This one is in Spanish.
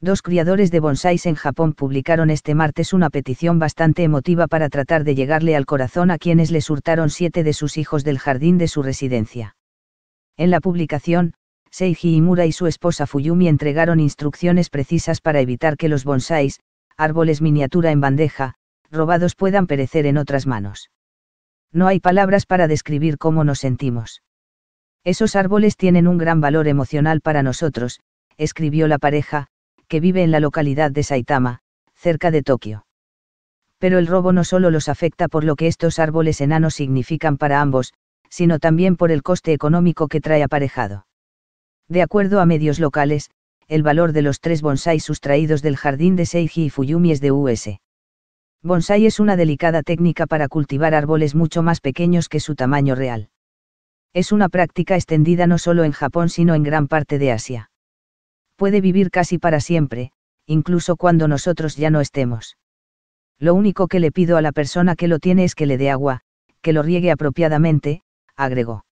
Dos criadores de bonsáis en Japón publicaron este martes una petición bastante emotiva para tratar de llegarle al corazón a quienes les hurtaron siete de sus hijos del jardín de su residencia. En la publicación, Seiji Imura y su esposa Fuyumi entregaron instrucciones precisas para evitar que los bonsáis, árboles miniatura en bandeja, robados puedan perecer en otras manos. No hay palabras para describir cómo nos sentimos. Esos árboles tienen un gran valor emocional para nosotros, escribió la pareja, que vive en la localidad de Saitama, cerca de Tokio. Pero el robo no solo los afecta por lo que estos árboles enanos significan para ambos, sino también por el coste económico que trae aparejado. De acuerdo a medios locales, el valor de los tres bonsai sustraídos del jardín de Seiji y Fuyumi es de US. Bonsai es una delicada técnica para cultivar árboles mucho más pequeños que su tamaño real. Es una práctica extendida no solo en Japón sino en gran parte de Asia puede vivir casi para siempre, incluso cuando nosotros ya no estemos. Lo único que le pido a la persona que lo tiene es que le dé agua, que lo riegue apropiadamente, agregó.